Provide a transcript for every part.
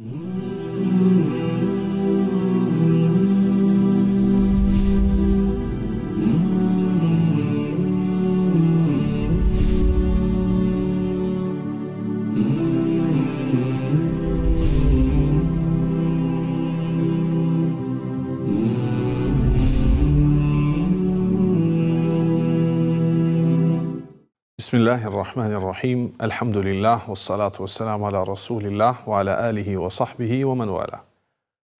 Mm-hmm. Bismillahirrahmanirrahim. Alhamdulillah, wassalatu wassalamu ala rasulillah, wa ala alihi wa sahbihi, wa manu ala.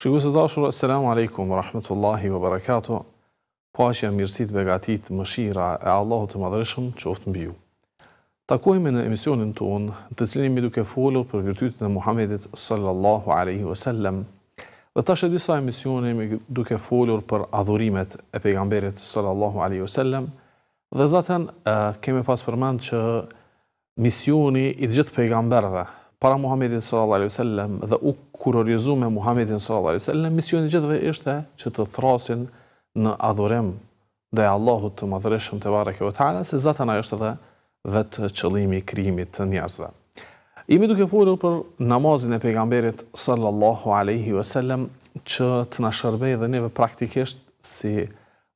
Shqikus e dashur, assalamu alaikum, wa rahmatullahi wa barakatuh. Pashja mirësit begatit mëshira e Allahu të madrëshëm që oftën biju. Takojme në emisionin të unë, në të cilinimi duke folur për vërtytit e Muhammedit sallallahu alaihi wa sallam, dhe të shëtë disa emisionin duke folur për adhurimet e pejgamberit sallallahu alaihi wa Dhe zaten, kemi pas përmend që misioni i gjithë pejgamberve para Muhammedin sallallahu alaihi wasallam dhe u kurorizu me Muhammedin sallallahu alaihi wasallam, misioni i gjithëve ishte që të thrasin në adhurim dhe Allahut të madhreshëm të barë kjo ta'ala, se zaten a ishte dhe vetë qëlimi krimit të njerëzve. Imi duke furur për namazin e pejgamberit sallallahu wa wasallam që të nashërbej dhe neve praktikisht si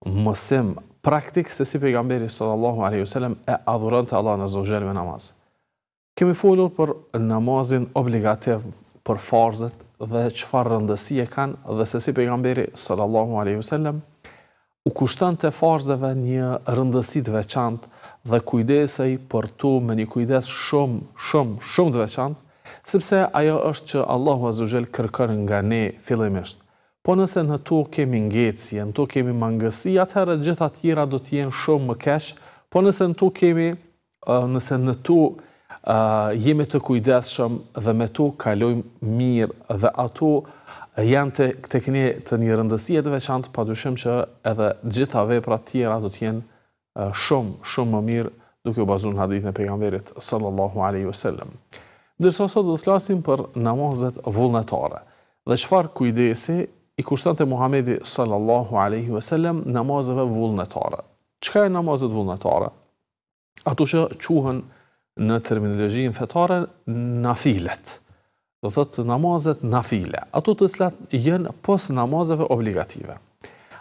mësim praktik se si pejgamberi sallallahu alaihi wasallam e adhuronte Allahun azza wajel me namaz. Kemi folur për namazin obligativ për farzët dhe çfarë rëndësie kanë dhe se si pejgamberi sallallahu alaihi wasallam u kushton të farzëve një rëndësi të veçantë dhe kujdesaj për to me një kujdes shumë shumë shumë të veçantë sepse ajo është që Allahu azza wajel kërkon nga ne fillimisht. Po nëse në to kemi ngecje, në to kemi mangësi, atëherë gjitha tjera do të jenë shumë më kesh, Po nëse në to kemi, nëse në to jemi të kujdesshëm dhe me to kalojmë mirë dhe ato janë të këtë të një rëndësi dhe të veçantë, pa dushim që edhe gjitha vepra tjera do të jenë shumë, shumë më mirë duke u bazu në hadith në pejgamberit sallallahu aleyhi wasallam. sellem. Dërso sot do të flasim për namazet vullnetare dhe qëfar kujdesi i kushton te Muhamedi sallallahu alaihi wasallam namazeve vullnetare. Çka janë namazet vullnetare? Ato që quhen në terminologjin fetare nafilet. Do thotë namazet nafile, ato të cilat janë pas namazeve obligative.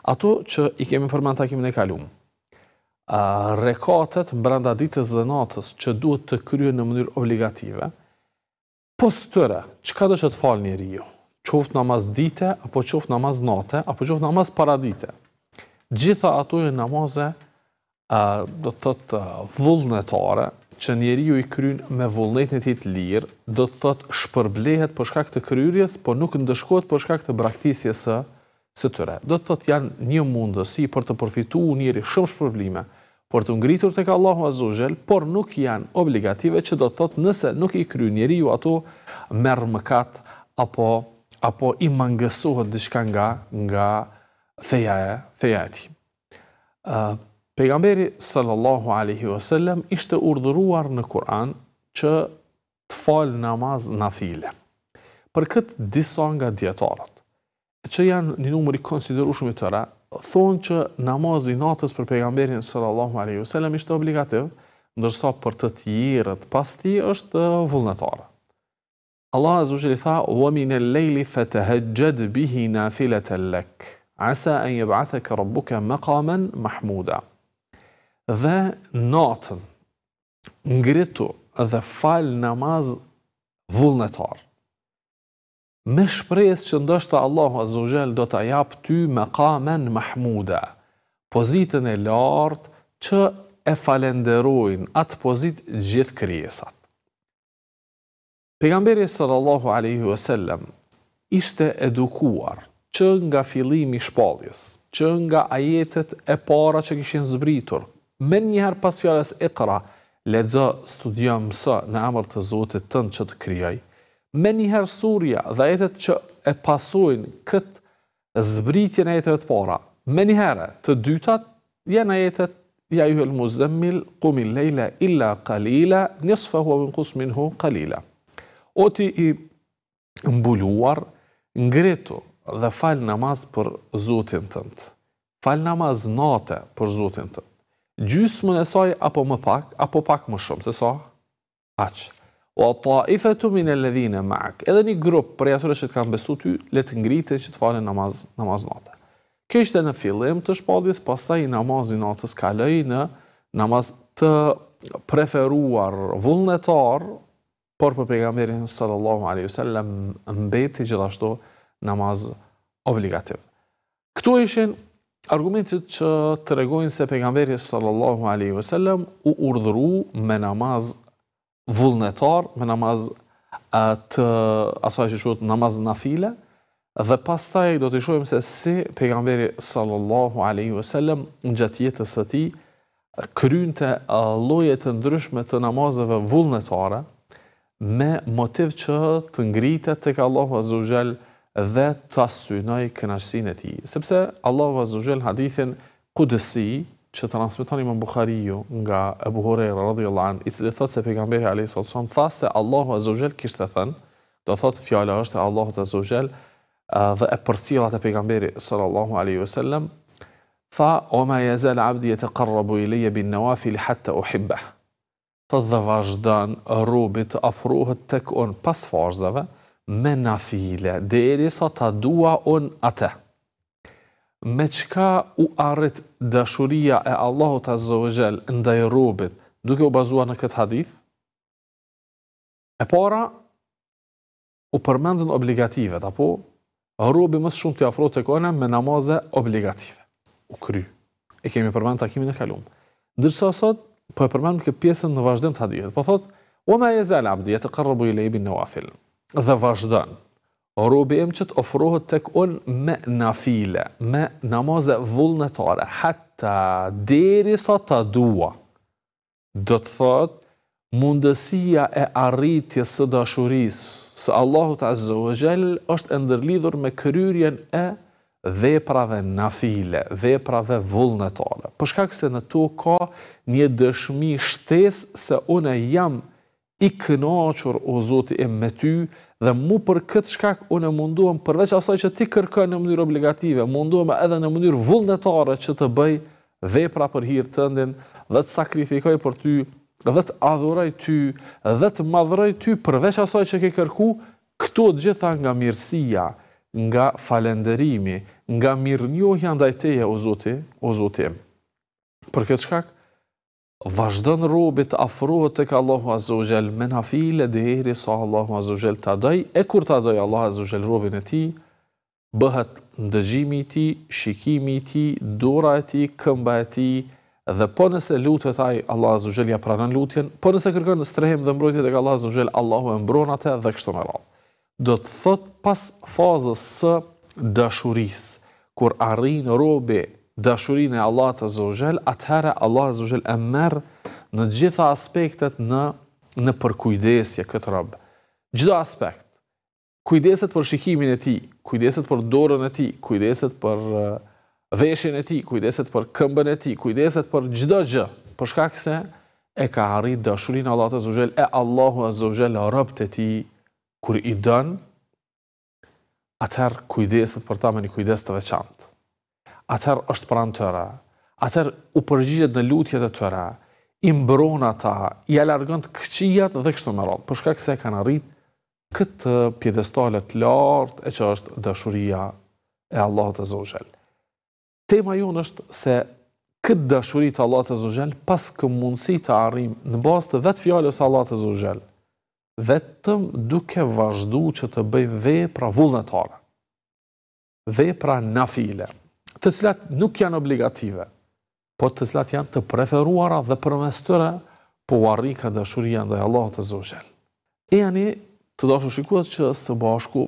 Ato që i kemi përmend takimin e kaluam. Rekatet brenda ditës dhe natës që duhet të kryhen në mënyrë obligative. Postura, çka do të thotë falni riu? qoftë namaz dite, apo qoftë namaz nate, apo qoftë namaz paradite. Gjitha ato e namaze a, do të të vullnetare, që njeri ju i krynë me vullnetin i të lirë, do të të shpërblehet për shkak të kryrjes, por nuk ndëshkot për shkak të braktisje së, tëre. Do të të janë një mundësi për të përfitu njeri shumë shpërblime, por të ngritur të ka Allahu Azuzhel, por nuk janë obligative që do të të nëse nuk i kry njeri ju ato mermë mëkat apo apo i mangësohet dishka nga, nga theja e theja e ti. Uh, Pegamberi sallallahu alaihi wasallam ishte urdhëruar në Kur'an që të falë namaz në Për këtë disa nga djetarët, që janë një numër i konsideru shumë i tëra, thonë që namaz i natës për pejgamberin sallallahu alaihi wasallam ishte obligativë, ndërsa për të tjerët pas ti është vullnetarë. Allah azu jeli tha wa min al-layli fatahajjad bihi nafilatan lak asa an yub'athaka rabbuka maqaman mahmuda Dhe not ngritu dha fal namaz vullnetar me shpresë që ndoshta Allah azu jeli do ta jap ty maqaman mahmuda pozitën e lartë që e falenderojnë atë pozitë gjithë kryesat Pejgamberi sallallahu alaihi wasallam ishte edukuar që nga fillimi i shpalljes, që nga ajetet e para që kishin zbritur, më njëherë pas fjalës Iqra, lexo, studio, sa në emër të Zotit tënd që të krijoj, më njëherë surja dhe ajetet që e pasojnë kët zbritjen e ajeteve të para. Më njëherë të dytat janë ajetet Ja yuhel muzemmil, kumil lejla illa kalila, njësfa hua vënkus minhu kalila o ti i mbuluar, ngritu dhe falë namaz për zotin tëndë. Falë namaz nate për zotin tëndë. Gjysë më nësaj, apo më pak, apo pak më shumë, se sa? Aqë. O ta i fetu minë e ledhine e makë, edhe një grupë për jasurë që të kanë besu ty, le të që të falë namaz, namaz nate. Kështë e në fillim të shpadis, pas ta i namaz i natës kalëj në namaz të preferuar vullnetar, por për pejgamberin sallallahu alaihi wasallam mbeti gjithashtu namaz obligativ. Kto ishin argumentet që të regojnë se pejgamberi sallallahu alaihi wasallam u urdhëru me namaz vullnetar, me namaz të asaj që quhet namaz nafile dhe pastaj do të shohim se si pejgamberi sallallahu alaihi wasallam gjatë jetës së tij kryente lloje të ndryshme të namazeve vullnetare me motiv që të ngrite të ka Allahu Azuzhel dhe të asynoj kënashësin e ti. Sepse Allahu Azuzhel hadithin kudësi që transmitoni më Bukhari Bukhariju nga Ebu Horejra, radhi i cilë dhe thotë se pegamberi Alei Salson, tha se Allahu Azuzhel kishtë të thënë, do thot fjala është Allahu Azuzhel dhe e për cilat e pegamberi sallallahu aleyhi ve sellem, tha oma jazel abdi e të karrabu i leje bin nawafil hatta u hibbeh të dhe vazhdan rubit afruhet të kënë pas farzave me na file, dhe eri sa dua unë ate. Me qka u arrit dëshuria e Allahu të zëvëgjel ndaj rubit, duke u bazua në këtë hadith? E para, u përmendën obligativet, apo rubi mësë shumë të afruhet të kënë me namaze obligative. U kry. E kemi përmendë takimin e kalumë. Ndërsa sot, po e përmendëm këtë pjesën në vazhdim të hadithit. Po thotë: "Wa ma yazal 'abdi yataqarrabu ilayhi bin nawafil." Dhe vazhdon. Robi im që të ofrohet të un me nafile, me namaze vullnetare, hatta deri sa ta dua. Do të thotë mundësia e arritjes së dashurisë së Allahut Azza wa Jall është ndërlidhur me kryerjen e veprave nafile, veprave vullnetare. Për shkak se në to ka një dëshmi shtesë se unë jam i kënaqur o Zoti im me ty dhe mu për këtë shkak unë munduam përveç asaj që ti kërkon në mënyrë obligative, munduam edhe në mënyrë vullnetare që të bëj vepra për hir të ndin dhe të sakrifikoj për ty, dhe të adhuroj ty, dhe të madhroj ty përveç asaj që ke kërku, këto gjitha nga mirësia nga falenderimi, nga njohja ndaj teje o Zoti, o Zoti. Për këtë shkak vazhdon robi të afrohet tek Allahu Azza men hafile dhe heri sa Allahu Azza të Jall e kur të dojë Allahu Azza robin e tij bëhet ndëgjimi i ti, tij, shikimi i ti, tij, dora e ti, këmba e ti, dhe po nëse lutet ai Allahu Azza ja pranon lutjen, po nëse kërkon strehim dhe mbrojtje tek Allahu Azza wa Allahu e mbron atë dhe kështu me rralë. Do të thot pas fazës së dashuris, kur arrin robi dashurin e Allah të zogjel, atëherë Allah të zogjel e merë në gjitha aspektet në, në përkujdesje këtë rob. Gjitha aspekt. Kujdeset për shikimin e ti, kujdeset për dorën e ti, kujdeset për veshin e ti, kujdeset për këmbën e ti, kujdeset për çdo gjë, përshka këse e ka arrit dëshurin Allah të zëzhel, e Allahu të zëzhel, e rëbët e ti, kër i dënë, atër kujdesit për ta me një kujdes të veçant. Atër është pranë tëra, atër u përgjigjet në lutjet e tëra, imbrona ata, i alargën të këqijat dhe kështë më rrët, përshka këse kanë ka këtë pjedestalet lartë e që është dëshuria e Allah të zëzhel. Tema ju në është se këtë dëshurit Allah të zëzhel pas këmë mundësi të arrim në bastë vetë fjallës Allah të zëzhelë, vetëm duke vazhdu që të bëjmë vepra pra vullnetare, vepra pra na file, të cilat nuk janë obligative, po të cilat janë të preferuara dhe përmes po arri ka dëshuria ndaj Allah të zushel. E janë i të dashu shikuas që së bashku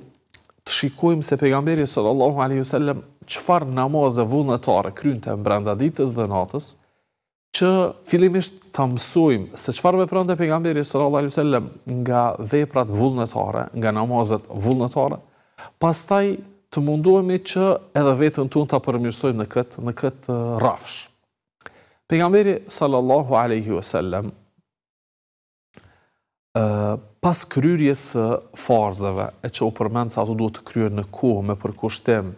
të shikujmë se pegamberi sëllë Allahu a.s. qëfar namaz e vullnetare krynë të ditës dhe natës, që fillimisht ta mësojmë se çfarë vepronte pejgamberi sallallahu alajhi wasallam nga veprat vullnetare, nga namazet pas pastaj të munduemi që edhe veten tonë ta përmirësojmë në këtë në këtë rafsh. Pejgamberi sallallahu wasallam pas kryrjes së e që u përmend sa ato duhet të kryer në kohë me përkushtim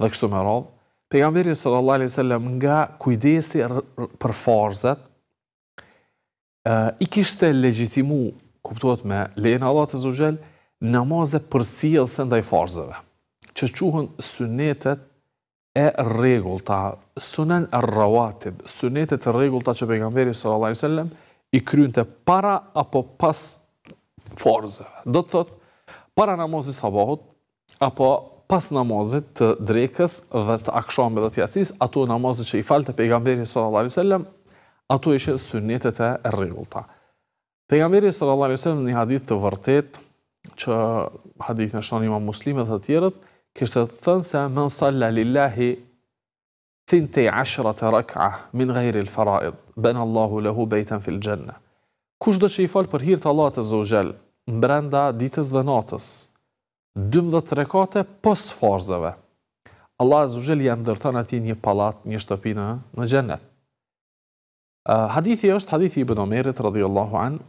dhe kështu me radhë, Pejgamberi sallallahu alaihi wasallam nga kujdesi për forzat ë i kishte legjitimu, kuptohet me lehen Allah te zotëj, namaze për sillse ndaj forzave, që quhen sunnetet e rregullta, sunan ar-rawatib, sunnetet e rregullta që pejgamberi sallallahu alaihi wasallam i krynte para apo pas forzave. Do të thotë para namazit sabahut apo pas namazit të drekës dhe të akshambe dhe të jacis, ato namazit që i falë të pejgamberi sallallahu alaihi sallam, ato ishe sënjetet e rrëgullta. Pejgamberi sallallahu alaihi sallam një hadith të vërtet, që hadith në shonima muslimet dhe tjerët, kështë të thënë se men salla lillahi thintej ashrat e rak'a min gajri lë faraid, ben Allahu lehu bejten fil gjenne. Kushtë dhe që i falë për hirtë Allah të zëvgjel, mbrenda ditës dhe natës, 12 rekate pos farzëve. Allah azu zhëll janë dërtan ati një palat, një shtëpi në gjennet. Hadithi është hadithi i bëno merit, radhiallahu anë,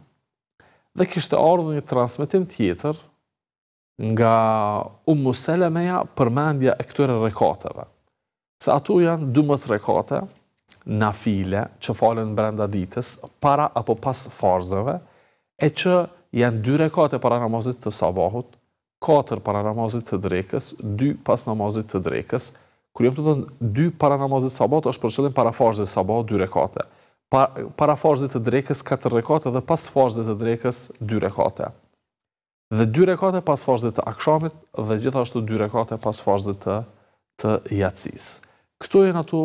dhe kishte ardhur një transmitim tjetër nga Ummu selemeja përmendja e këture rekateve. Se ato janë 12 rekate, na file, që falen brenda ditës, para apo pas farzëve, e që janë dy rekate para namazit të sabahut, katër para namazit të drekës, dy pas namazit të drekës. Kur jam thënë dy para namazit të sabat, është për çelim para farzit sabat dy rekate. Pa, para farzit të drekës katër rekate dhe pas farzit të drekës dy rekate. Dhe dy rekate pas farzit të akshamit dhe gjithashtu dy rekate pas farzit të të yatsis. Kto janë ato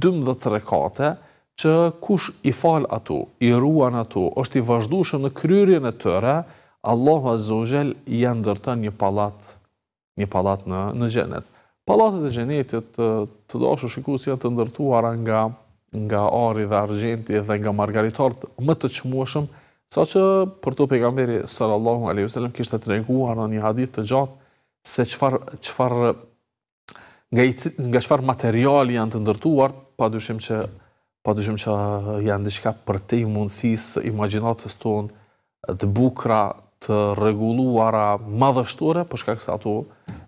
12 rekate që kush i fal ato, i ruan ato, është i vazhdueshëm në kryerjen e tyre, të Allahu Azogjel i ndërtën një palat, një pallat në, në gjenet. Palatet e gjenetit të, të doshë shikusi janë të ndërtuara nga, nga ari dhe argjenti dhe nga margaritart më të qmushëm, sa që për të pejgamberi sallallahu a.s. kishtë të treguar në një hadith të gjatë se qëfar, qëfar nga, nga qëfar material janë të ndërtuar, pa dushim që, pa që janë diçka përtej për te i mundësis imaginatës tonë të bukra të rregulluara madhështore, përshka shkak ato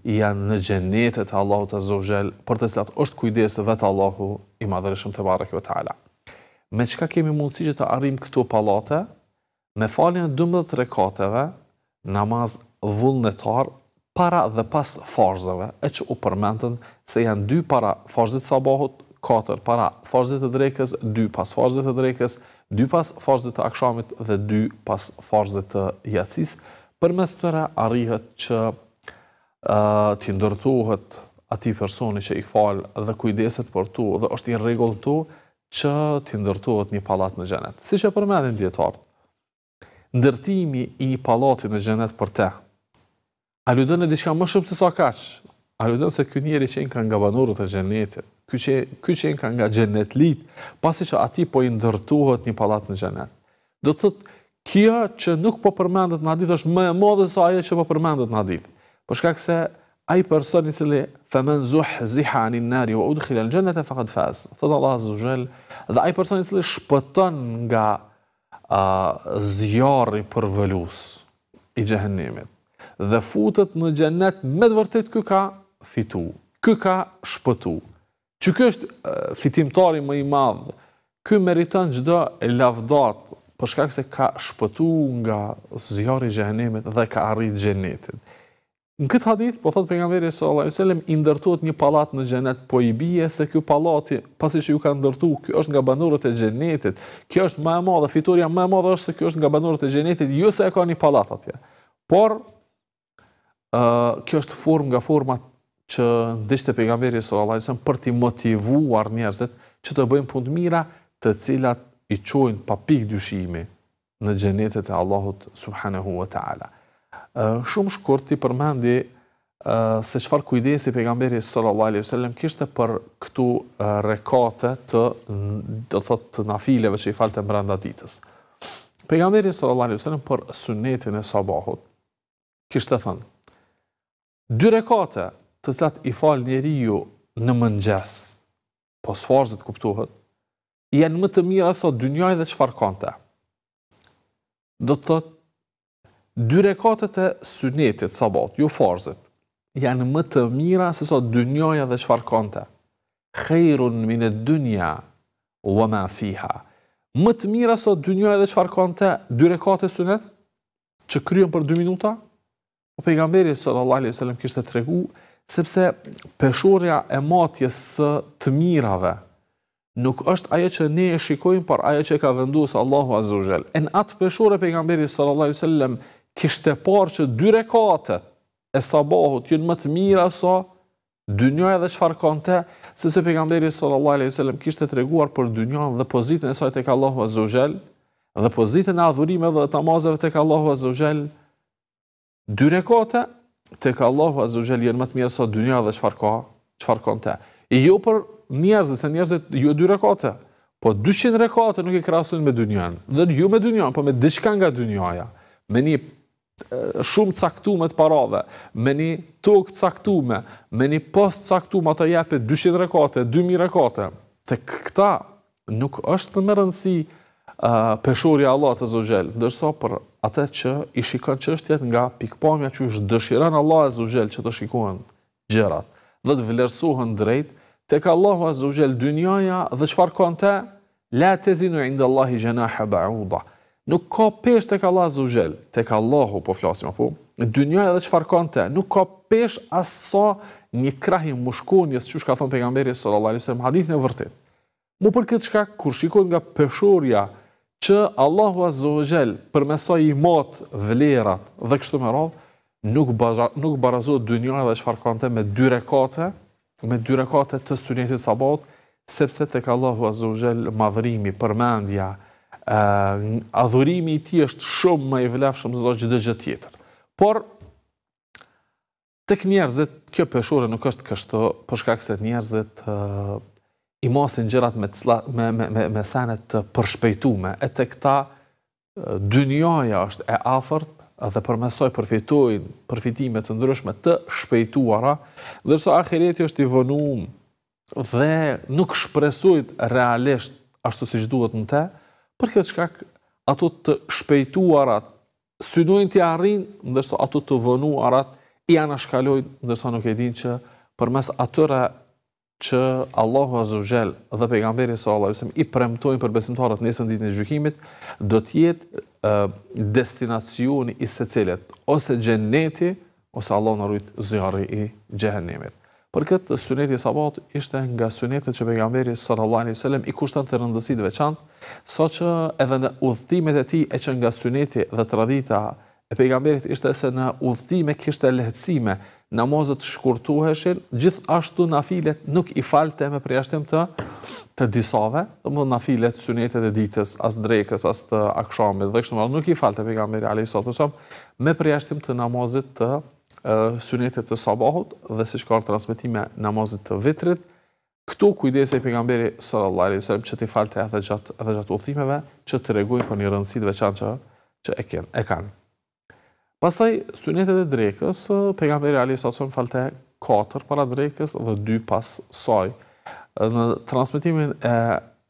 janë në xhenetet e Allahut Azza wa për të cilat është kujdesi vetë Allahu i Madhërisht te Baraka ve Teala. Me çka kemi mundësi që të arrijmë këto pallate? Me faljen e 12 rekateve, namaz vullnetar para dhe pas farzëve, e që u përmentën se janë dy para farzit sabahut, katër para farzit e drekës, dy pas farzit e drekës, dy pas farzët të akshamit dhe dy pas farzët të jacis, për mes tëre arrihet që uh, t'i ndërtuhet ati personi që i falë dhe kujdeset për tu dhe është i regullë tu që t'i ndërtuhet një palat në gjenet. Si që përmenin djetarë, ndërtimi i një palatit në gjenet për te, a ljudën e diqka më shumë se sa so kaqë, a ljudën se kënjeri që i ka kanë banurët e gjenetit, ky që ka nga gjenet lit, pasi që ati po i ndërtuhet një palat në xhenet. Do të kjo që nuk po përmendet në hadith është më e modhe së aje që po përmendet në hadith. Po shkak se, aji personi që li femen zuh, ziha anin nari, u udhë al jannata e fakat fez, thëtë Allah zë dhe aji personi që li shpëton nga zjarë i përvëllus i gjehenimit, dhe futët në xhenet me dëvërtit kë ka fitu, kë ka shpëtu. Që kështë fitimtari më i madhë, këmë meritan gjdo lavdat përshkak se ka shpëtu nga zjarë i gjenimet dhe ka arrit gjenetit. Në këtë hadith, po thotë për nga veri së Allah, i ndërtuat një palat në gjenet, po i bie se kjo palati, pasi që ju ka ndërtu, kjo është nga banurët e gjenetit, kjo është ma e madhe, fiturja ma e madhe është se kjo është nga banurët e gjenetit, ju se e ka një palat atje. Por, kjo është form nga format që ndesh të pejgamberi sallallahu alajhi wasallam për ti motivuar njerëzit që të bëjnë punë të mira, të cilat i çojnë pa pikë dyshimi në xhenetet e Allahut subhanahu wa taala. Shumë shkurt ti përmendi se çfarë kujdesi pejgamberi sallallahu alajhi wasallam kishte për këtu rekate të do të thotë nafileve që i falte brenda ditës. Pejgamberi sallallahu alajhi wasallam për sunetin e sabahut kishte thënë Dy rekate të cilat i fal njeriu në mëngjes. Po sforzat kuptohet, janë më të mira se dynjaj dhe çfarë kanta. Do të thotë dy rekatet e sunetit sabat, ju jo forzat, janë më të mira se sa dynjaja dhe çfarë kanta. Khairun min dynja, dunya wa ma fiha. Më të mira se dynjaja dhe çfarë kanta, dy rekate sunet që kryen për 2 minuta. O pejgamberi sallallahu alaihi wasallam kishte treguar Sepse peshorja e matjes së të mirave nuk është ajo që ne e shikojmë, por ajo që ka vendosur Allahu Azza wa Jall. atë at peshorë pejgamberi sallallahu alaihi wasallam kishte parë që dy rekate e sabahut janë më të mira sa, dy dynja edhe çfarë ka sepse pejgamberi sallallahu alaihi wasallam kishte treguar për dynjan dhe pozitën e saj tek Allahu Azza wa Jall dhe pozitën e adhurime dhe namazeve tek Allahu Azza wa Jall dy rekate të ka Allahu azza zhel jenë më të mirë sa dynja dhe çfarë ka, çfarë ka në te. I jo për njerëzit, se njerëzit ju jo e dy rekate, po 200 rekate nuk e krasun me dynjan, dhe ju jo me dynjan, po me diçka nga dynjaja, me një shumë caktume të parave, me një tokë caktume, me një post caktuar ato jepe 200 rekate, 2000 rekate, të këta nuk është në më rëndësi uh, peshori Allah të zogjel, ndërso për atë që i shikon çështjet nga pikpamja që është dëshiran Allahu Azza wa Jell që të shikohen gjërat dhe të vlerësohen drejt tek Allahu Azza wa Jell dynjaja dhe çfarë ka te la tazinu inda Allahi janaha ba'uda nuk ka pesh tek Allahu Azza wa Jell tek Allahu po flasim apo dynjaja dhe çfarë ka te nuk ka pesh sa një krahi mushkonjes çu ka thënë pejgamberi sallallahu alaihi wasallam hadithin e vërtet mo për këtë çka kur shikohet nga peshorja që Allahu Azu xhel përmesoj i mot vlerat dhe kështu më radhë, nuk bazon nuk barazon dy dhe çfarë kante me dy rekate me dy rekate të sunetit sabat sepse tek Allahu Azu xhel adhurimi, përmendja, adhurimi i tij është shumë më i vlefshëm se çdo gjë tjetër. Por tek njerëzit kjo peshore nuk është kështu, po se njerëzit i mosin gjërat me, me, me, me, me senet të përshpejtume, e të këta dynjoja është e afert dhe përmesoj përfitojnë përfitimet të ndryshme të shpejtuara, dërso akireti është i vënum dhe nuk shpresojt realisht ashtu si duhet në te, për këtë shkak ato të shpejtuarat synojnë të arrin, ndërso ato të vënuarat i anashkalojnë, ndërso nuk e din që përmes atyre që Allahu Azu Gjell dhe pejgamberi sallallahu alaihi wasallam i premtojnë për besimtarët në ditën e gjykimit do të jetë destinacioni i cilet, ose xheneti ose Allahu na rujt zjarri i xhehenemit. Për këtë suneti i sabat ishte nga sunetet që pejgamberi sallallahu alaihi wasallam i kushtan të rëndësi të veçantë, saqë edhe në udhëtimet e tij e që nga suneti dhe tradita e pejgamberit ishte se në udhtime kishte lehtësime, namazët shkurtuheshin, gjithashtu na filet nuk i falte me preashtim të, të disave, dhe më dhe na filet sunetet e ditës, as drejkës, as të akshamit, dhe kështë nëmarë nuk i falte pejgamberi Alei Sotusom, me preashtim të namazit të e, sunetet të sabahut, dhe si shkarë transmitime namazit të vitrit, Këtu kujdes e pejgamberit sallallahu alaihi wasallam që falte edhe gjatë edhe udhimeve, që të rregojnë për një rëndësi të veçantë që e kanë. E kanë. Pastaj sunetet e drekës, pejgamberi Ali sallallahu alajhi wasallam falte katër para drekës dhe dy pas saj. Në transmetimin e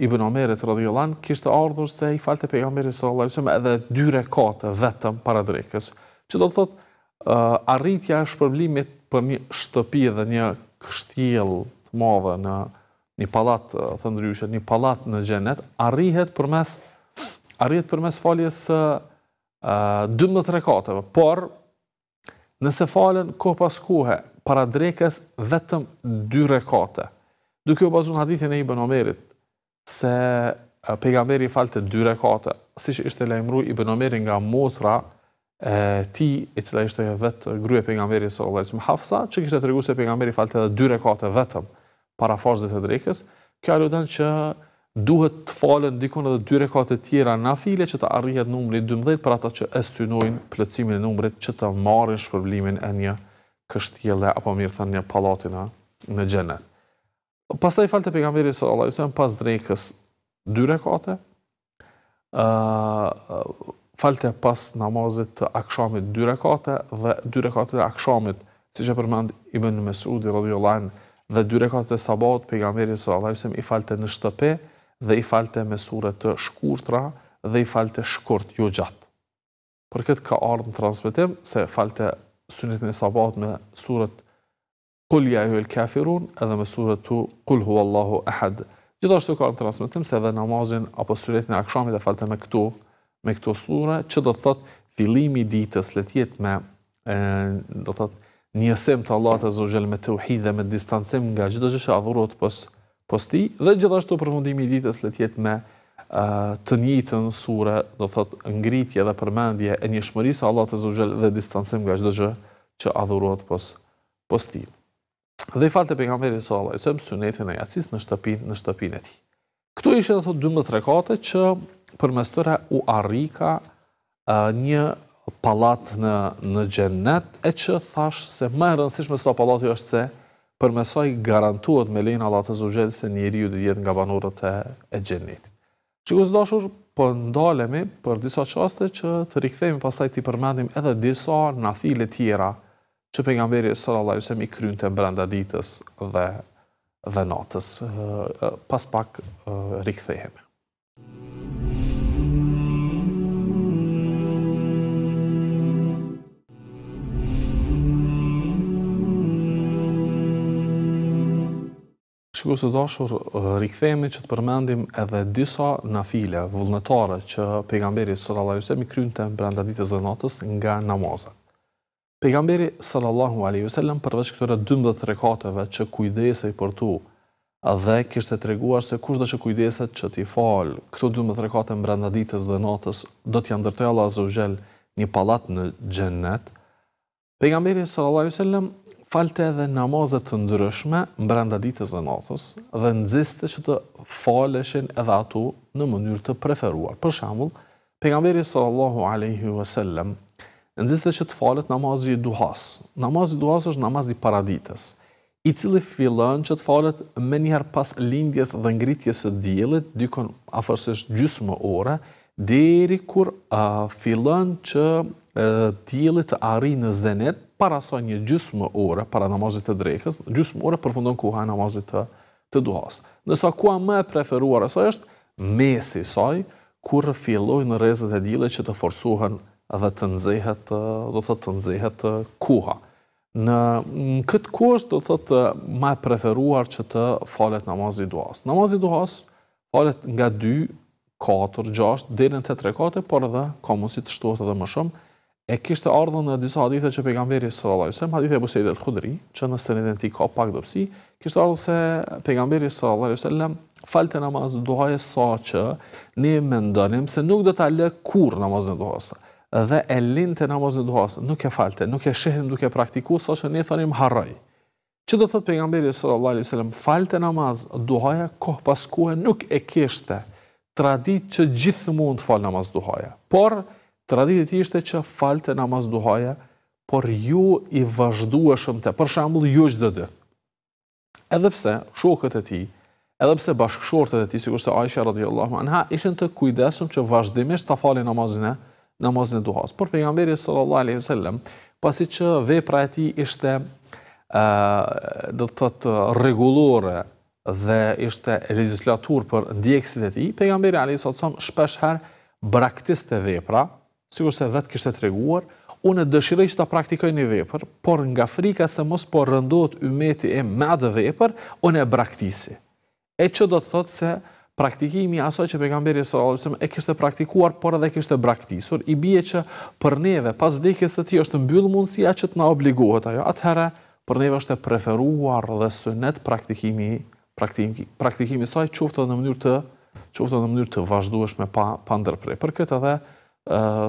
Ibn Omerit radhiyallahu kishtë ardhur se i falte pegamberi sallallahu alajhi wasallam edhe dy rekate vetëm para drekës. Që do të thotë, arritja e shpërblimit për një shtëpi dhe një kështjell të madhe në një pallat thëndryshet, një pallat në xhenet, arrihet përmes arrihet përmes faljes së uh, 12 rekateve, por nëse falen ko pas kohë para drekës vetëm 2 rekate. Duke u bazuar hadithin e Ibn Omerit se pejgamberi falte 2 rekate, siç ishte lajmëruar Ibn Omeri nga motra e ti e cila ishte vet gruaja e pejgamberit sallallahu alajhi wasallam Hafsa, që kishte treguar se pejgamberi falte edhe 2 rekate vetëm para farzit së drekës, kjo aludon që duhet të falen dikon edhe dy rekate tjera tjera nafile që të arrihet numri 12 për ata që e synojnë plotësimin e numrit që të marrin shpërblimin e një kështjelle apo mirë thënë një pallati në xhenet. Pastaj falte pejgamberi sallallahu alajhi wasallam pas drekës dy rekate. ë falte pas namazit të akshamit dy rekate dhe dy rekate të akshamit siç e përmend Ibn Mesudi radhiyallahu anhu dhe dy rekate të sabahut pejgamberi sallallahu Allah, wasallam i falte në shtëpi dhe i falte me sure të shkurtra dhe i falte shkurt jo gjatë. Për këtë ka ardhë në transmitim se falte sunetin e sabat me surët Qul ja ju el kafirun edhe me surët tu Kull hu Allahu ahad. Gjithashtu ka ardhë në transmitim se edhe namazin apo suretin e akshamit dhe falte me këtu me këtu surë që dhe thot filimi ditës letjet me e, thot njësim të Allah të zogjel me të uhi dhe me distancim nga gjithashtu që adhurot pësë posti dhe gjithashtu përfundimi i ditës le të jetë me uh, të njëjtën sure, do thotë ngritje dhe përmendje e njëshmërisë së Allahut azza wajel dhe distancim nga çdo gjë që adhurohet pos posti. Dhe i falte pejgamberit sallallahu alajhi wasallam sunetën e yasis në shtëpinë në shtëpinë e tij. Ktu ishte ato 12 rekate që përmes tëra u arrika uh, një palat në në xhennet e që thash se më e rëndësishme sa so është se për mësoj garantuat me lejnë Allah të zëgjelë se njëri ju dhe jetë nga banorët e, e gjenetit. Që gëzë dashur, po ndalemi për disa qaste që të rikëthejmë pasaj t'i të i përmendim edhe disa në tjera që për nga mberi sëra Allah jusem i krynë të mbranda ditës dhe, dhe natës. Pas pak rikthehemi. Shikus të dashur, rikëthemi që të përmendim edhe disa nafile file vullnetare që pejgamberi sallallahu a.s. wasallam krynë të mbranda ditës dhe natës nga namazat. Pejgamberi sallallahu a.s. përveç këtore 12 rekateve që kujdesej për tu dhe kështë të treguar se kush dhe që kujdeset që t'i falë këto 12 rekate mbranda ditës dhe natës do t'ja ndërtoj Allah Zogjel një palat në gjennet, pejgamberi sallallahu wasallam falte edhe namazet të ndryshme në brenda ditës dhe natës dhe nëziste që të faleshin edhe ato në mënyrë të preferuar. Për shambull, pegamberi sallallahu aleyhi vësallem nëziste që të falet namazi i duhas. Namazi i duhas është namazi paradites, i cili fillën që të falet me njëherë pas lindjes dhe ngritjes e djelit, dykon afërsisht gjysë ore, deri kur uh, fillën që tjeli të ari në zenet, para sa një gjysmë ore, para namazit të drejkës, gjysmë ore përfundon kuha e namazit të, të duhas. Nësa kuha më e preferuar e saj është, mesi saj, kur filloj në rezet e djeli që të forsuhen dhe të nëzihet, do të të nëzihet kuha. Në, në këtë kuha është, do të më e preferuar që të falet namazit duhas. Namazit duhas falet nga 2, 4, 6, dhe në 8, 3, 4, por edhe ka mësi të shtuat edhe më shumë, e kishte ardhur në disa hadithe që pejgamberi sallallahu alajhi wasallam hadithe Abu Said al-Khudri që në sanedin e tij ka pak dobësi kishte ardhur se pejgamberi sallallahu alajhi wasallam falte namaz duhaje sa që ne mendonim se nuk do ta lë kur namazin e duhas dhe e linte namazin e duhas nuk e falte nuk e shehim duke praktikuar sa që ne thonim harroj që do thot pejgamberi sallallahu alajhi wasallam falte namaz duhaje kohë pas kohë nuk e kishte tradit që gjithmonë të fal namaz duhaje por Traditë ti ishte që falte namaz duhaja, por ju i vazhdueshëm të, për shambull, ju gjithë dhe dhe. Edhepse, shokët e ti, edhepse bashkëshortet e ti, si se Aisha radiallahu anha, ishen të kujdesëm që vazhdimisht të fali namazin e, namazin e duhas. Por pejgamberi sallallahu alaihi sallam, pasi që vepra e ti ishte e, dhe të të regulore dhe ishte legislatur për ndjekësit e ti, pejgamberi alaihi sallam shpesh her braktis të vepra, sikur se vetë kishte treguar, unë dëshiroj që ta praktikoj një vepër, por nga frika se mos po rëndohet ymeti im me atë vepër, unë e braktisi. E që do të thotë se praktikimi asoj që pejgamberi sallallahu alajhi wasallam e kishte praktikuar, por edhe kishte braktisur, i bie që për neve pas vdekjes së tij është mbyll mundësia që të na obligohet ajo. Atëherë për neve është e preferuar dhe sunet praktikimi praktikimi praktikimi saj qoftë në mënyrë të qoftë në mënyrë të vazhdueshme pa pa ndërprerje. Për këtë edhe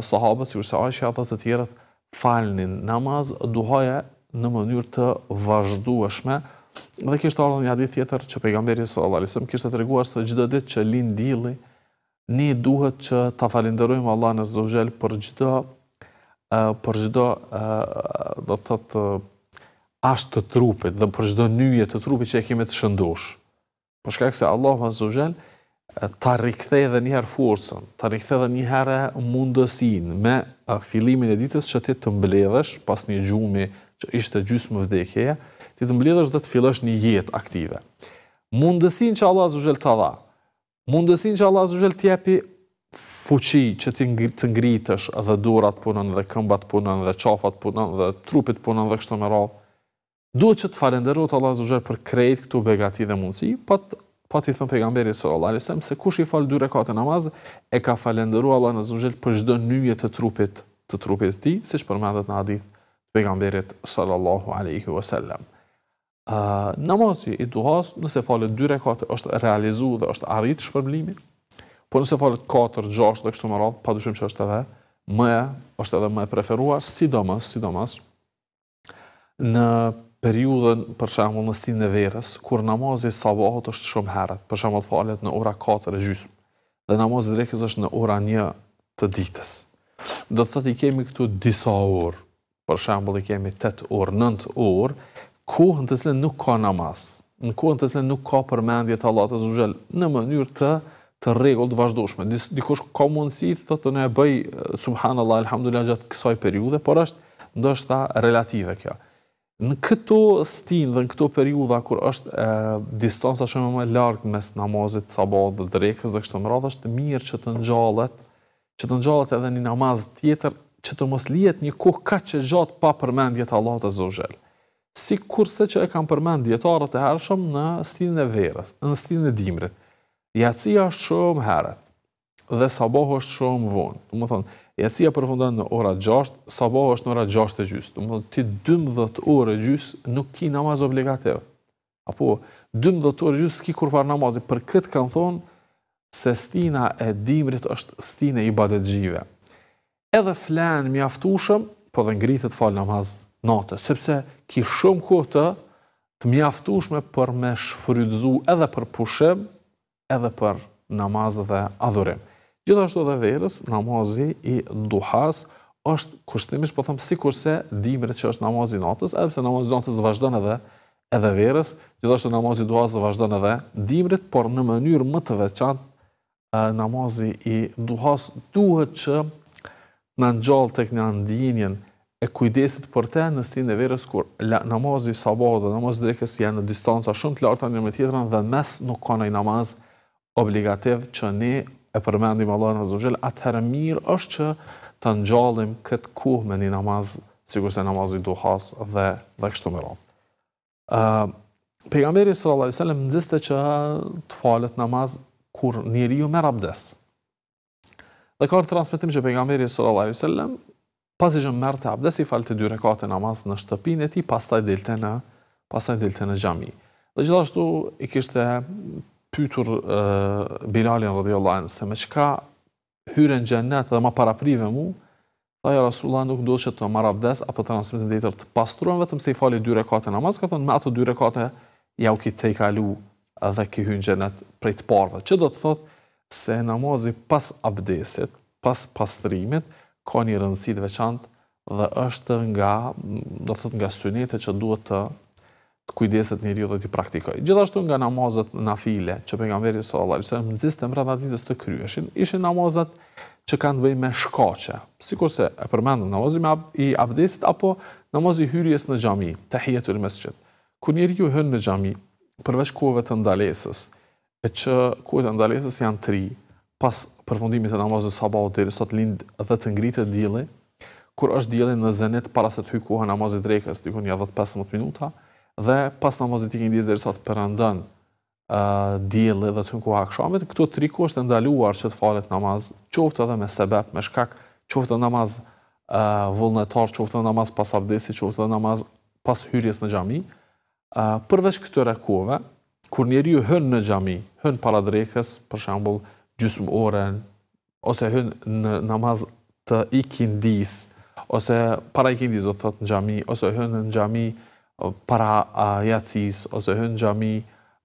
sahabët, sikur se Aisha dhe të tjerët, falnin namaz, duhaja në mënyrë të vazhdueshme. Dhe kishtë arën një hadith tjetër që pejgamberi së Allah, kishtë të reguar se gjithë dhe që linë dili, ni duhet që ta falinderojmë Allah në zëvgjel për gjithë për gjithë dhe të të ashtë të trupit dhe për gjithë njëje të trupit që e kime të shëndush. Për shkak se Allah në zëvgjel, ta rikthej edhe një forësën, forcën, ta rikthej edhe një herë mundësin me fillimin e ditës që ti të mbledhësh pas një gjumi që ishte gjysmë vdekjeja, ti të mbledhësh dhe të fillosh një jetë aktive. Mundësin që Allah Zuzhel të dha, mundësin që Allah Zuzhel të jepi fuqi që ti të ngritësh dhe durat punën dhe këmbat punën dhe qafat punën dhe trupit punën dhe kështu me radhë, duhet që të falenderot Allah Zuzhel për krejt këtu begati dhe mundësi, pa të Pa ti thënë pejgamberi sallallahu alajhi wasallam se kush i fal dy rekate namaz e ka falendëruar Allah në zhurmë për çdo nyje të trupit, të trupit të tij, siç përmendet në hadith pejgamberit sallallahu alajhi wasallam. Uh, namazi i duhas, nëse falet dy rekate, është realizu dhe është arrit shpërblimi, po nëse falet 4, 6 dhe kështu më radhë, pa dushim që është edhe më, është edhe më preferuar, sidomës, sidomës, në periudën për shembull në stinën e verës, kur namazi sabahut është shumë herët, për shembull falet në ora 4 e gjysmë dhe namazi drekës është në ora 1 të ditës. Do të thotë i kemi këtu disa orë. Për shembull i kemi 8 orë, 9 orë, ku të nuk ka namaz. Në ku të nuk ka përmendje të Allahut azh xal në mënyrë të të rregullt vazhdueshme. Dikush ka mundësi thotë ne e bëj subhanallahu alhamdulillah gjatë kësaj periudhe, por është ndoshta relative kjo. Në këto stin dhe në këto periuda, kur është e, distansa shumë më largë mes namazit, sabat dhe drekës dhe kështë më mëradhë, është mirë që të njallet, që të njallet edhe një namaz tjetër, që të mos lijet një kohë ka që gjatë pa përmendjet Allah të zogjel. Si kurse që e kam përmendjetarët e hershëm në stinën e verës, në stinën e dimrit. Jatësia është shumë herët dhe sabohë është shumë vonë. Të më thonë, Jetësia përfundon në ora 6, sabah është në ora 6 të gjysë. Do të ti 12 orë gjysë nuk ki namaz obligativ. Apo 12 orë gjysë ki kur var namazi për këtë kanë thon se stina e dimrit është stina e gjive. Edhe flan mjaftushëm, po dhe ngritët fal namaz natë, sepse ki shumë kohë të mjaftushme për me shfrytëzu edhe për pushim, edhe për namaz dhe adhurim. Gjithashtu dhe verës, namazi i duhas është kushtimisht, po thëmë, si kurse dimre që është namazi natës, edhe pse namazi natës vazhdojnë edhe edhe verës, gjithashtu namazi duhas vazhdojnë edhe dimrit, por në mënyrë më të veçant, namazi i duhas duhet që në nxalë të kënë andinjen e kujdesit për te në stinë e verës, kur namazi sabat dhe namazi drekës janë në distanca shumë të lartë anjë me tjetërën dhe mes nuk kanë i namaz obligativ që ne e përmendim Allah në wa Jall, atëherë mirë është që të ngjallim kët kuhë me një namaz, sikurse namazi duhas dhe dhe kështu me radhë. ë uh, Pejgamberi sallallahu alajhi wasallam nxiste që të falet namaz kur njeriu merr abdes. Dhe ka në transmitim që pejgamberi sallallahu alajhi wasallam pasi që merr të abdes i të dy rekate namaz në shtëpinë e tij, pastaj dilte në pastaj dilte në xhami. Dhe gjithashtu i kishte pytur uh, Bilalin anhu se me çka hyrën xhennet dhe më paraprive mu, tha ja Rasulullah nuk do që të marr abdes apo transmitin dhe të, të pastruan vetëm se i fali dy rekate namaz, ka thonë, me ato dy rekate ja u i kalu dhe ki hyn xhennet prej të parëve. Që do të thotë se namazi pas abdesit, pas pastrimit ka një rëndësi të veçantë dhe është nga, do thot nga synete që duhet të kujdeset njeri dhe t'i praktikoj. Gjithashtu nga namazët në file, që për nga më verjë sotë Allah, në nëzistë të dhe ditës të kryeshin, ishin namazët që kanë bëj me shkace, si kurse e përmendëm namazim i abdesit, apo namazi hyrjes në gjami, të hjetur mes qëtë. Kër njeri ju hënë në gjami, përveç kuove të ndalesës, e që kuove të ndalesës janë tri, pas përfundimit e namazës sabaut dhe sot lindë dhe të ngritë kur në zenit para se të kuha 15 minuta, dhe pas namazit i kënjëndjes dhe i sot përëndën djeli dhe të në kohë akshamit, këto tri kohë është ndaluar që të falet namaz qoftë edhe me sebep, me shkak, qoftë edhe namaz vullnetar, qoftë edhe namaz pas abdesi, qoftë edhe namaz pas hyrjes në gjami, përveç këtëre kohëve, kur njeri ju hën në gjami, hën para drekës, për shambull, gjysmë oren, ose hën në namaz të i kindis, ose para i kindis, do të thotë në gjami, ose hën në gjami, para jacis ose hën gjami,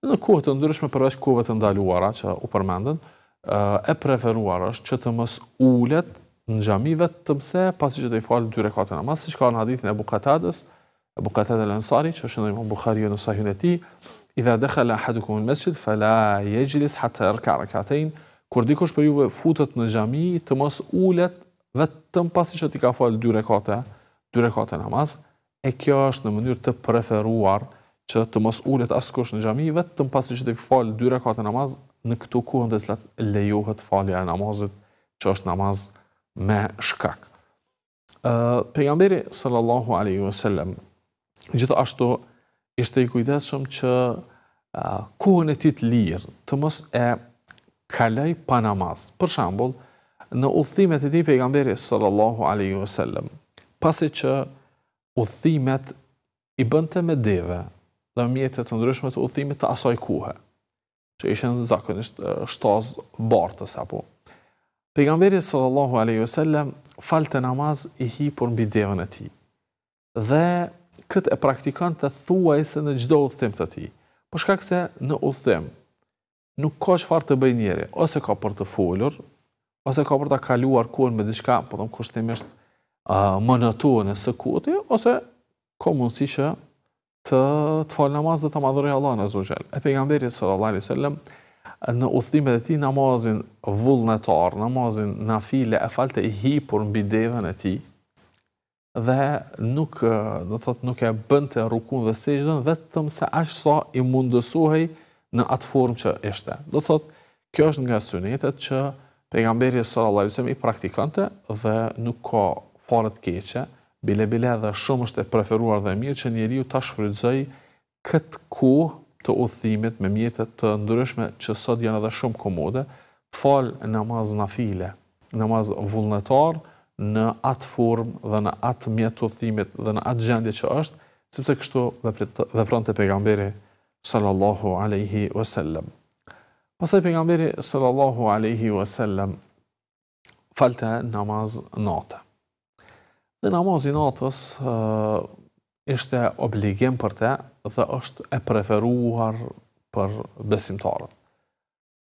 në kohët të ndryshme përveç kohëve të ndaluara që u përmendën, e preferuar është që të mës ullet në gjami vetë të mse, pasi që të i falë në tyre katë në masë, si që ka në hadithin e Bukatadës, e Bukatadë e Lënsari, që është në Bukhariu në sahjën e ti, i dhe dhe khala hadukum në mesjid, fala je gjilis hatë e kur dikosh për juve futët në gjami, të mës ullet vetëm pasi që ti ka falë dyre kate, dyre kate e kjo është në mënyrë të preferuar që të mos ullet asë në gjami vetë të më pasi që të këfalë dy rekate namaz në këto kuhën të slatë lejohet falja e namazit që është namaz me shkak. pejgamberi sallallahu alaihi wasallam gjithashtu ishte i kujdeshëm që kuhën e ti të lirë të mos e kaloj pa namaz. Për shambull, në ullëthimet e ti pegamberi sallallahu alaihi wasallam, sellem pasi që udhimet i bënte me deve dhe mjetet të ndryshme të udhimit të asaj kuhe, që ishen zakonisht shtaz bartës apo. Pegamberi sallallahu alaihi wasallam falte namaz i për mbi devën e tij. Dhe këtë e praktikon të thuajse se në gjdo uthim të ti, përshka këse në uthim, nuk ka qëfar të bëjnjere, ose ka për të folur, ose ka për të kaluar kuën me dishka, për të mënatuën e së ose ko mundësi që të, të falë namaz dhe të madhërë Allah në zëgjel. E pejgamberi sallallahu alaihi sallam, në uthimet e ti namazin vullnetar, namazin nafile, e falte i hipur mbi devën e ti, dhe nuk, të thot, nuk e bënte rukun dhe sejgjën, vetëm sa ashtë sa i mundësuhej në atë formë që ishte. Dhe thot, kjo është nga sunetet që pejgamberi sallallahu alaihi sallam i praktikonte dhe nuk ka parë të keqe, bile bile dhe shumë është e preferuar dhe mirë që njeri ju të shfrydzoj këtë kohë të uthimit me mjetët të ndryshme që sot janë edhe shumë komode, të falë namaz na file, namaz vullnetar, në atë form dhe në atë mjet të uthimit dhe në atë gjendje që është, sepse kështu dhe, dhe prante pegamberi sallallahu aleyhi wasallam. Pasaj pegamberi sallallahu aleyhi wasallam falte namaz natë. Dhe namazi natës ishte obligim për te dhe është e preferuar për besimtarët.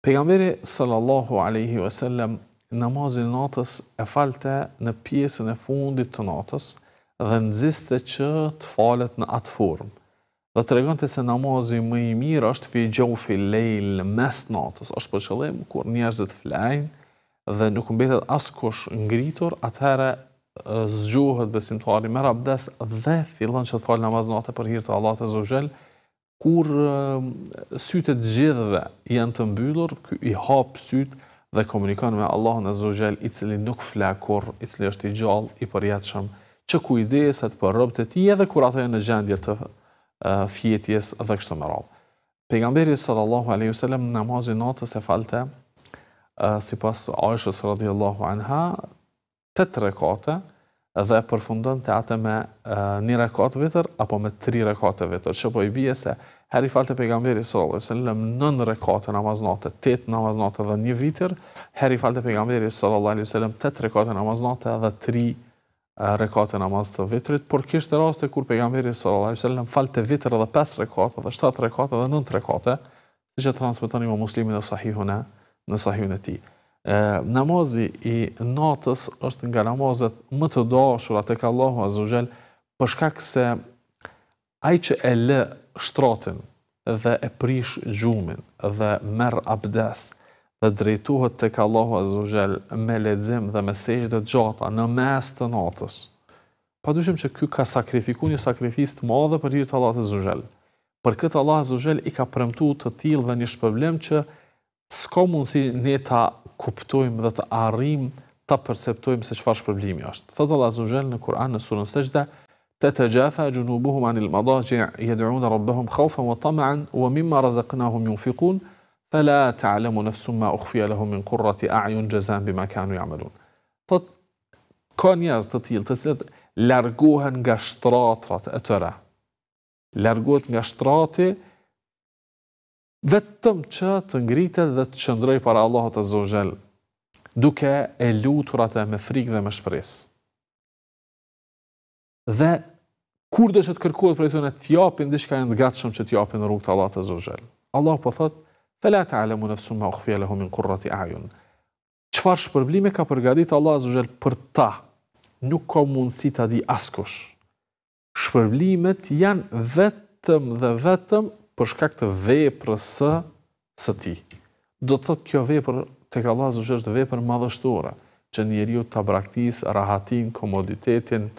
Pegamberi sallallahu aleyhi ve sellem namazin natës e falte në piesën e fundit të natës dhe nëziste që të falet në atë formë. Dhe të regon të se namazin më i mirë është fi gjofi lejlë mes natës, është për qëllim kur njerëzit flajnë dhe nuk mbetet askush ngritur, atëherë zgjohet besimtari me rabdes dhe fillon që të falë namaz natë për hir të Allahut azza kur sytë të dhe janë të mbyllur i hap sytë dhe komunikon me Allahun azza xal i cili nuk flakur i cili është i gjallë i përjetshëm që kujdeset për rrobat e tij edhe kur ato janë në gjendje të fjetjes dhe kështu me radhë pejgamberi sallallahu alaihi wasallam namazin natës e falte si pas Aishës sërradi anha, të të rekote dhe përfundon të atë me e, një rekote vitër apo me tri rekate vitër, që po i bje se heri i falë të pejgamberi sëllë, se lëmë nën rekote namaznate, tët namaznate dhe një vitër, heri i falë të pejgamberi sëllë, se lëmë tët rekote namaznate dhe tri rekate namaz të vitrit, por të raste kur pejgamberi sallallahu alajhi wasallam falte vitër edhe 5 rekate, edhe shtatë rekate, edhe nëntë rekate, siç e transmeton Imam Muslimi në Sahihun në Sahihun e namazi i natës është nga namazet më të dashura tek Allahu Azza wa Jall për shkak se ai që e lë shtratin dhe e prish gjumin dhe merr abdes dhe drejtohet tek Allahu Azza wa Jall me lezim dhe me sejdë gjata në mes të natës. Padyshim që ky ka sakrifikuar një sakrificë të madhe për hir të Allahut Azza wa Jall. Për këtë Allahu Azza wa Jall i ka premtuar të tillë dhe një shpërblim që s'ka mundsi ne ta kuptojmë dhe të arrim të perceptojmë se qëfar shpërblimi është. Thëtë Allah Azuzel në Kur'an në surën sëgjda, të të gjafa gjunubuhum anil madaji, jedrunë rabbehum khaufen wa tamaan, wa mimma razaknahum junfikun, fela ta'lemu nefsum ma ukhfia lahum min kurrati a'jun gjezan bima kanu jamelun. Thëtë, ka njerëz të tjilë të cilët largohen nga shtratrat e tëra. Largohet nga shtrati vetëm që të ngritet dhe të qëndrej para Allahut Azza wa Jall, duke e lutur atë me frikë dhe me shpresë. Dhe kur dhe që të kërkuat për të thënë të japin diçka të gatshëm që të japin në rrugt Allahut Azza wa Jall. Allah po thot: "Fela ta'lamu nafsun ma ukhfiya lahu min qurrati a'yun." Çfarë shpërblime ka përgatitur Allahu Azza wa Jall për ta? Nuk ka mundësi ta di askush. Shpërblimet janë vetëm dhe vetëm për shkak të veprës së së tij. Do të thotë kjo vepër tek Allahu Zot është vepër madhështore, që njeriu ta braktis rahatin, komoditetin,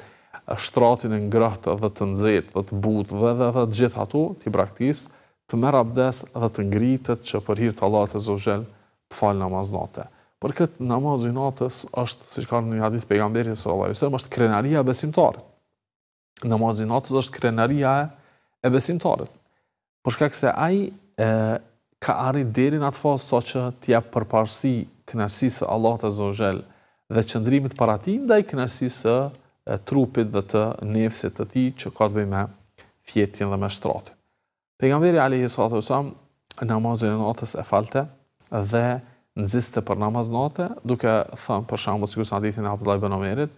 shtratin e ngrohtë dhe të nxehtë, dhe të butë, dhe dhe, dhe të gjithë ato ti braktis të merr abdes dhe të ngrihet që për hir të Allahut Zot xhel të fal namaz natë. Për këtë namaz i natës është, siç ka në një hadith pejgamberit sallallahu alajhi wasallam, është krenaria e besimtarit. Namazi i natës është krenaria e besimtarit. Por shkak se ai ka arrit deri në atë fazë sa so që t'i jap përparësi kënaqësisë Allahut azza wa jall dhe qëndrimit para tij ndaj kënaqësisë trupit dhe të nefsit të tij që ka të bëjë me fjetin dhe me shtratin. Pejgamberi alayhi salatu wasallam namazin e natës e falte dhe nëziste për namaz natë, duke thënë për shembull sikur në ditin e Abdullah i Benomerit,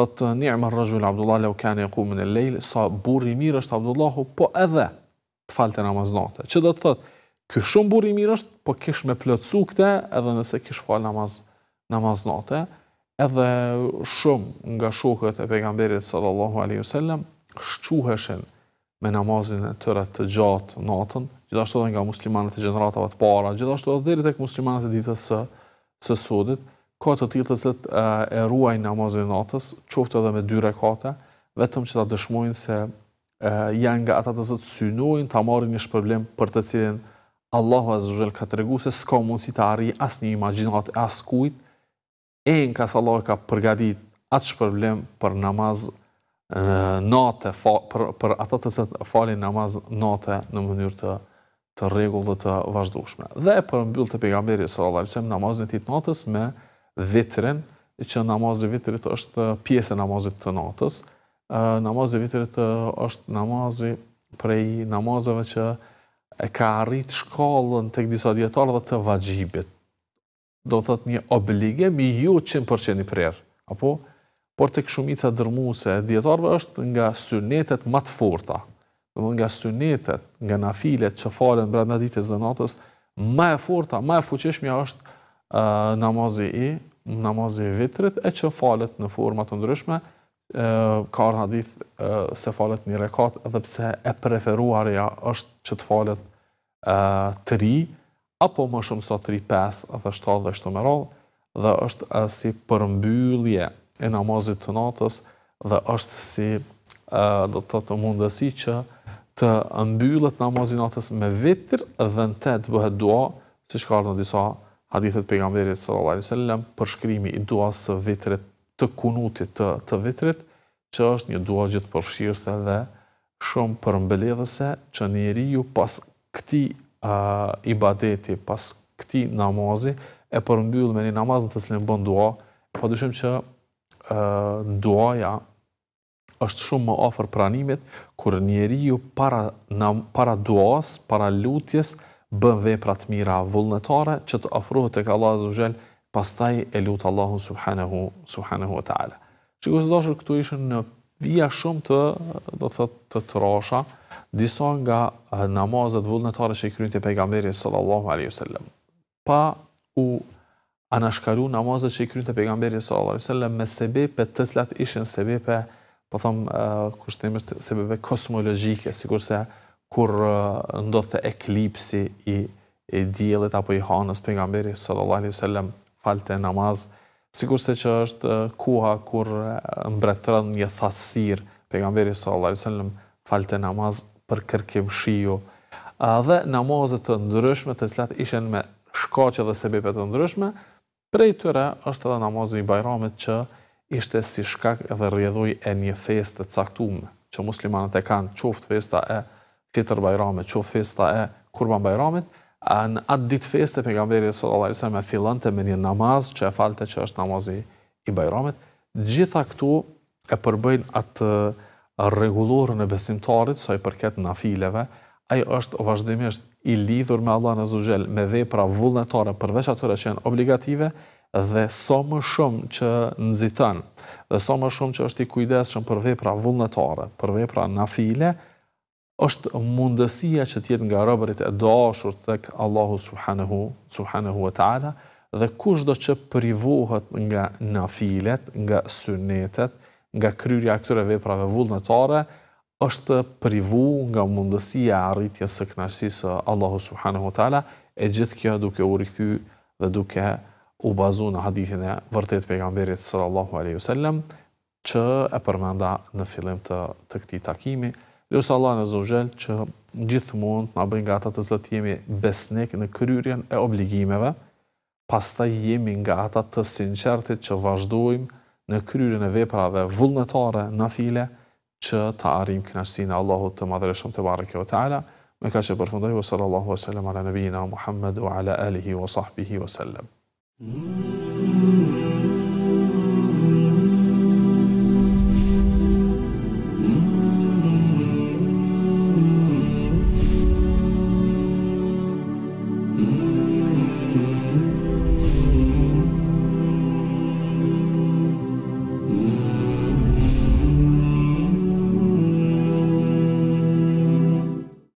thotë të rajul rëgjullë Abdullah law kana kene e al më në sa burri mirë është Abdullahu, po edhe të falte namaznate. Që do të thotë, ky shumë buri i mirë është, po kish me plotsu këtë, edhe nëse kish fal namaz namaznate, edhe shumë nga shokët e pejgamberit sallallahu alaihi wasallam shquheshin me namazin e tyre të gjatë natën, gjithashtu edhe nga muslimanët e gjeneratave të para, gjithashtu edhe deri tek muslimanët e ditës së së sodit, ka të tjilë të e, e ruaj namazin natës, qoftë edhe me dy rekate, vetëm që ta dëshmojnë se janë nga ata të zëtë synojnë të marrë një shpërblem për të cilin Allahu a zëzhel ka të regu se s'ka mundësi të arri asë një imaginat e asë kujt, e në kasë Allah ka përgadit atë shpërblem për namaz natë, për, për ata të zëtë falin namaz natë në mënyrë të, të regullë dhe të vazhdushme. Dhe për mbyllë të pegamberi së Allah, që e namaz në titë natës me vitrin, që namaz në vitrit është pjesë e namazit të natës, namazi vitrit është namazi prej namazëve që e ka arrit shkallën të këdisa djetarë dhe të vajgjibit. Do të thëtë një obligem i ju 100% i prerë. Apo? Por të këshumica dërmuse, djetarëve është nga synetet më të forta. Do të nga synetet, nga na filet që falen brenda në ditës dhe natës, më e forta, më e fuqeshmja është uh, namazi i, namazi i vitrit, që falet në e që falet në format të ndryshme, ka ardhë hadith se falet një rekat, edhe pse e preferuarja është që të falet e, të ri, apo më shumë sa tri pes, dhe 7 dhe shtu më rol, dhe është e, si përmbyllje e namazit të natës, dhe është si e, do të të mundësi që të mbyllet namazit natës me vitër dhe në të të bëhet dua, si shkarë në disa hadithet pejgamberit sallallahu alaihi wasallam për shkrimin e duas së vitrit të kunutit të, të vitrit, që është një dua gjithë përfshirëse dhe shumë për që njeri ju pas këti uh, i badeti, pas këti namazi, e për me një në të cilin bën dua, pa po dushim që uh, duaja është shumë më ofër pranimit, kur njeri ju para, para duas, para lutjes, bën vepra të mira vullnetare, që të afruhë e ka lazu zhelë, pastaj e lutë Allahun subhanahu, subhanahu wa ta'ala. Që gësë dashër këtu ishën në vija shumë të, do të të të rasha, disa nga namazet vullnetare që i kërën të pejgamberi sallallahu alaihi wa sallam. Pa u anashkaru namazet që i kërën të pejgamberi sallallahu alaihi wa sallam me sebepe të slat ishën sebepe, po thëmë, kështëtëm sebepe kosmologike, si kurse kur ndodhë të eklipsi i djelit apo i hanës pejgamberi sallallahu alaihi wa sallam, falte namaz, sikur se që është kuha kur mbretëran një thasir, pejgamberi sallallahu Allah i sëllëm, falte namaz për kërkim A Dhe namazet të ndryshme të cilat ishen me shkoqe dhe sebeve të ndryshme, prej tëre është edhe namazin i bajramit që ishte si shkak edhe rrjedhuj e një fest të caktume, që muslimanët e kanë qoftë festa e fitër bajramit, qoftë festa e kurban bajramit, në atë ditë feste, pejgamberi sallallahu alajhi wasallam fillon të me një namaz, që e falte që është namazi i Bajramit. Gjitha këtu e përbëjnë atë uh, rregullorën e besimtarit sa i përket nafileve, ai është o vazhdimisht i lidhur me Allahun azhual me vepra vullnetare, përveç atyre që janë obligative dhe sa më shumë që nxiton, dhe sa më shumë që është i kujdesshëm për vepra vullnetare, për vepra nafile, është mundësia që të jetë nga robërit e dashur tek Allahu subhanahu subhanahu wa taala dhe kushdo që privohet nga nafilet, nga sunnetet, nga kryerja e këtyre veprave vullnetare është privu nga mundësia e arritjes së kënaqësisë së Allahu subhanahu wa taala e gjithë kjo duke u rikthy dhe duke u bazuar në hadithin e vërtet pejgamberit sallallahu alaihi wasallam që e përmenda në fillim të, të këtij takimi Lësë Allah në zogjel që gjithë mund në bëjnë gata të zëtë jemi besnik në kryrjen e obligimeve, pasta jemi nga ata të sinqertit që vazhdojmë në kryrjen e veprave vullnetare në file që të arim kënashti në Allahut të madhërëshëm të barë kjo të ala, me ka që përfundoj, vë sallallahu a sallam ala nëbina Muhammedu ala alihi wa sahbihi wa sallam. Mm -hmm.